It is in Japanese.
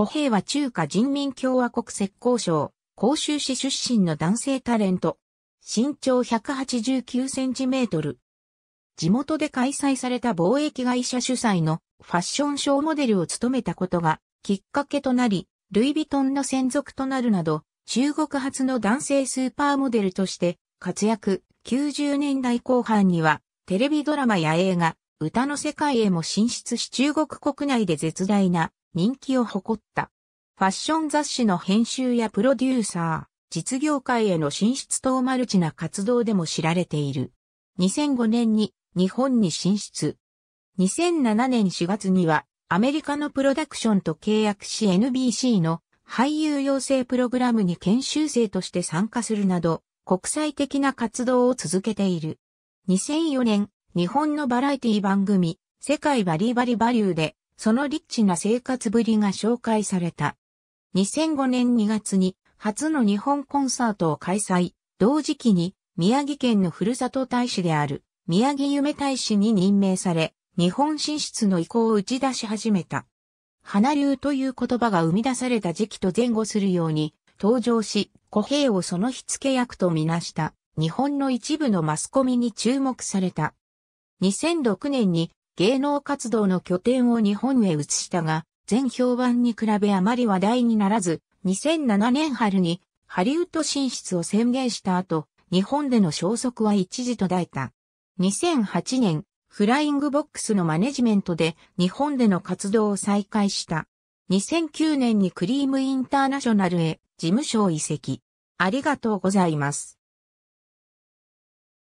古平は中華人民共和国浙江省、広州市出身の男性タレント。身長189センチメートル。地元で開催された貿易会社主催のファッションショーモデルを務めたことがきっかけとなり、ルイ・ヴィトンの専属となるなど、中国初の男性スーパーモデルとして活躍、90年代後半にはテレビドラマや映画、歌の世界へも進出し中国国内で絶大な人気を誇った。ファッション雑誌の編集やプロデューサー、実業界への進出等マルチな活動でも知られている。2005年に日本に進出。2007年4月にはアメリカのプロダクションと契約し NBC の俳優養成プログラムに研修生として参加するなど国際的な活動を続けている。2004年、日本のバラエティ番組、世界バリバリバリューでそのリッチな生活ぶりが紹介された。2005年2月に初の日本コンサートを開催、同時期に宮城県のふるさと大使である宮城夢大使に任命され、日本進出の意向を打ち出し始めた。花流という言葉が生み出された時期と前後するように登場し、古兵をその火付け役とみなした日本の一部のマスコミに注目された。2006年に芸能活動の拠点を日本へ移したが、全評判に比べあまり話題にならず、2007年春にハリウッド進出を宣言した後、日本での消息は一時途絶えた。2008年、フライングボックスのマネジメントで日本での活動を再開した。2009年にクリームインターナショナルへ事務所を移籍。ありがとうございます。